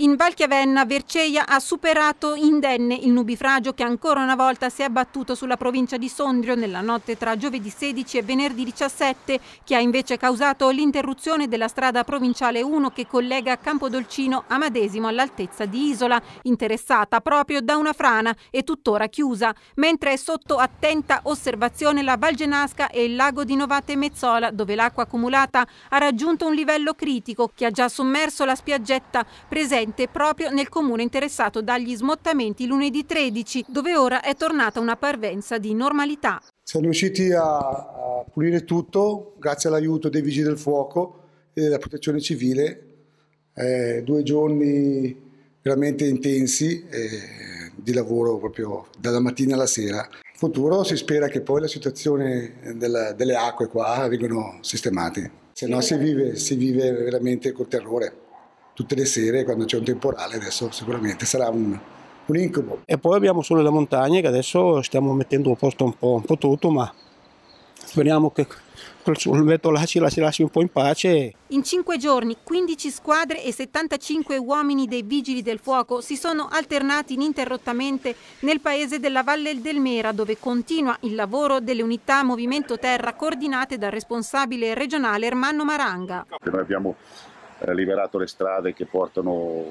In Valchiavenna, Verceia ha superato indenne il nubifragio che ancora una volta si è abbattuto sulla provincia di Sondrio nella notte tra giovedì 16 e venerdì 17, che ha invece causato l'interruzione della strada provinciale 1 che collega Campodolcino a Madesimo all'altezza di Isola, interessata proprio da una frana e tuttora chiusa, mentre è sotto attenta osservazione la Valgenasca e il lago di Novate Mezzola, dove l'acqua accumulata ha raggiunto un livello critico che ha già sommerso la spiaggetta presente residente proprio nel comune interessato dagli smottamenti lunedì 13, dove ora è tornata una parvenza di normalità. Siamo riusciti a pulire tutto grazie all'aiuto dei Vigili del Fuoco e della Protezione Civile. Eh, due giorni veramente intensi eh, di lavoro proprio dalla mattina alla sera. In futuro si spera che poi la situazione della, delle acque qua vengano sistemate, se no si vive, si vive veramente col terrore tutte le sere quando c'è un temporale, adesso sicuramente sarà un, un incubo. E poi abbiamo solo le montagne che adesso stiamo mettendo a posto un po', un po tutto, ma speriamo che quel solvetto là ci lasci, lasci un po' in pace. In cinque giorni 15 squadre e 75 uomini dei vigili del fuoco si sono alternati ininterrottamente nel paese della Valle del Mera dove continua il lavoro delle unità Movimento Terra coordinate dal responsabile regionale Ermanno Maranga. Noi abbiamo eh, liberato le strade che portano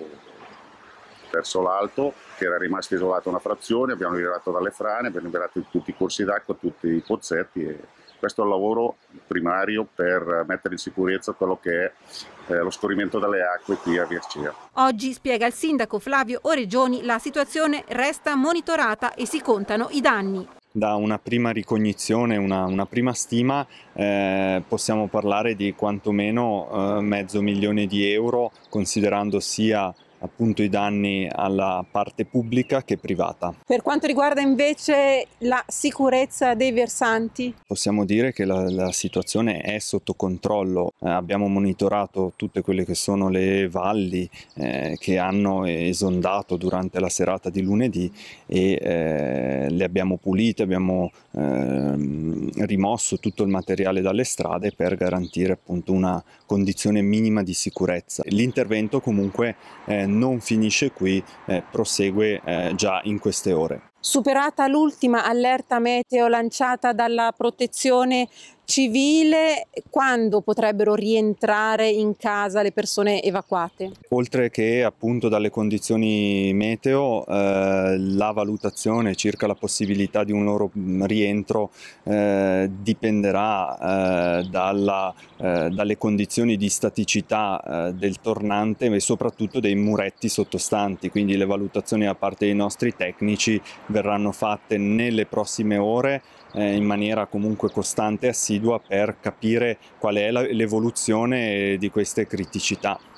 verso l'alto, che era rimasta isolata una frazione, abbiamo liberato dalle frane, abbiamo liberato tutti i corsi d'acqua, tutti i pozzetti e questo è il lavoro primario per mettere in sicurezza quello che è eh, lo scorrimento delle acque qui a Vircea. Oggi, spiega il sindaco Flavio Oregioni, la situazione resta monitorata e si contano i danni da una prima ricognizione, una, una prima stima, eh, possiamo parlare di quantomeno eh, mezzo milione di euro, considerando sia appunto i danni alla parte pubblica che privata. Per quanto riguarda invece la sicurezza dei versanti? Possiamo dire che la, la situazione è sotto controllo, eh, abbiamo monitorato tutte quelle che sono le valli eh, che hanno esondato durante la serata di lunedì e eh, le abbiamo pulite, abbiamo ehm, rimosso tutto il materiale dalle strade per garantire appunto una condizione minima di sicurezza. L'intervento comunque eh, non finisce qui, eh, prosegue eh, già in queste ore. Superata l'ultima allerta meteo lanciata dalla protezione civile, quando potrebbero rientrare in casa le persone evacuate? Oltre che appunto dalle condizioni meteo, eh, la valutazione circa la possibilità di un loro mm, rientro eh, dipenderà eh, dalla, eh, dalle condizioni di staticità eh, del tornante e soprattutto dei muretti sottostanti, quindi le valutazioni da parte dei nostri tecnici verranno fatte nelle prossime ore eh, in maniera comunque costante e assidua assidua per capire qual è la, l'evoluzione di queste criticità.